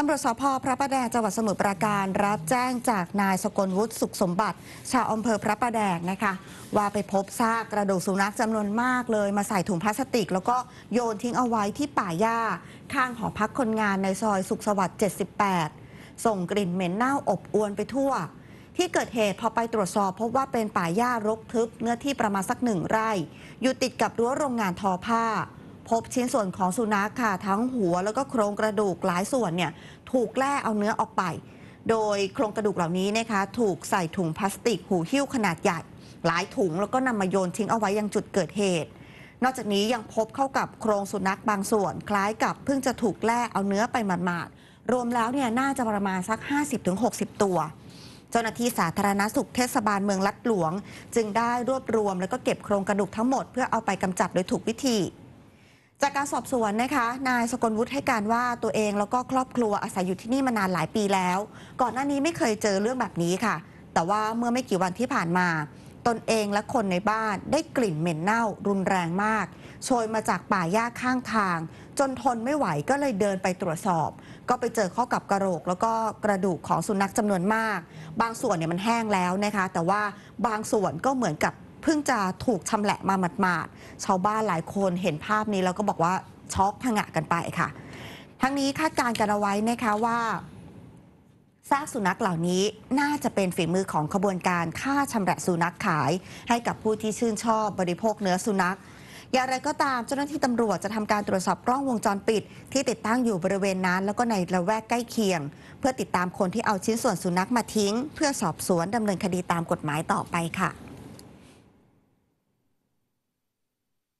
ตำรวจสพพระประแดงจังหวัดสมุทรปราการรับแจ้งจากนายสกลวุฒิสุขสมบัติ ชาวอำเภอพระประแดงนะคะว่าไปพบซากกระดูกสุนัขจำนวนมากเลยมาใส่ถุงพลาสติกแล้วก็โยนทิ้งเอาไว้ที่ป่าหญ้าข้างหอพักคนงานในซอยสุขสวัสดิ์78 ส่งกลิ่นเหม็นเน่าอบอวนไปทั่ว ที่เกิดเหตุพอไปตรวจสอบพบว่าเป็นป่าหญ้ารกทึบเนื้อที่ประมาณสักหนึ่งไร่ อยู่ติดกับรั้วโรงงานทอผ้าพบชิ้นส่วนของสุนัขค่ะทั้งหัว แล้วก็โครงกระดูกหลายส่วนเนี่ยถูกแล่เอาเนื้อออกไป โดยโครงกระดูกเหล่านี้นะคะถูกใส่ถุงพลาสติกหูหิ้วขนาดใหญ่ หลายถุงแล้วก็นำมาโยนทิ้งเอาไว้ยังจุดเกิดเหตุ นอกจากนี้ยังพบเข้ากับโครงสุนัขบางส่วนคล้ายกับเพิ่งจะถูกแล่เอาเนื้อไปหมาดๆรวมแล้วเนี่ยน่าจะประมาณสัก 50-60 ตัว เจ้าหน้าที่สาธารณสุขเทศบาลเมืองลัดหลวง จึงได้รวบรวมและก็เก็บโครงกระดูกทั้งหมดเพื่อเอาไปกำจัดโดยถูกวิธีจากการสอบสวนนะคะ นายสกลวุฒิให้การว่าตัวเองแล้วก็ครอบครัวอาศัย อยู่ที่ นี่มานานหลายปีแล้ว ก่อนหน้านี้ไม่เคยเจอเรื่องแบบนี้ค่ะ แต่ว่าเมื่อไม่กี่วันที่ผ่านมา ตนเองและคนในบ้าน ได้กลิ่นเหม็นเน่ารุนแรงมาก โชยมาจากป่าหญ้าข้างทาง จนทนไม่ไหวก็เลยเดินไปตรวจสอบ ก็ไปเจอข้อกับกระโหลกแล้วก็กระดูกของสุนัขจำนวนมาก บางส่วนเนี่ยมันแห้งแล้วนะคะ แต่ว่าบางส่วนก็เหมือนกับเพิ่งจะถูกชำแหละมาหมาดๆ ชาวบ้านหลายคนเห็นภาพนี้ แล้วก็บอกว่าช็อกังะกันไปค่ะ ทั้งนี้คาดการณ์กันเอาไว้นะคะว่าซากสุนัขเหล่านี้น่าจะเป็นฝีมือของขบวนการฆ่าชำแหละสุนัขขายให้กับผู้ที่ชื่นชอบบริโภคเนื้อสุนัข อย่างไรก็ตามเจ้าหน้าที่ตำรวจจะทำการตรวจสอบกล้องวงจรปิด ที่ติดตั้งอยู่บริเวณนั้น แล้วก็ในละแวกใกล้เคียง เพื่อติดตามคนที่เอาชิ้นส่วนสุนัขมาทิ้ง เพื่อสอบสวนดำเนินคดีตามกฎหมายต่อไปค่ะ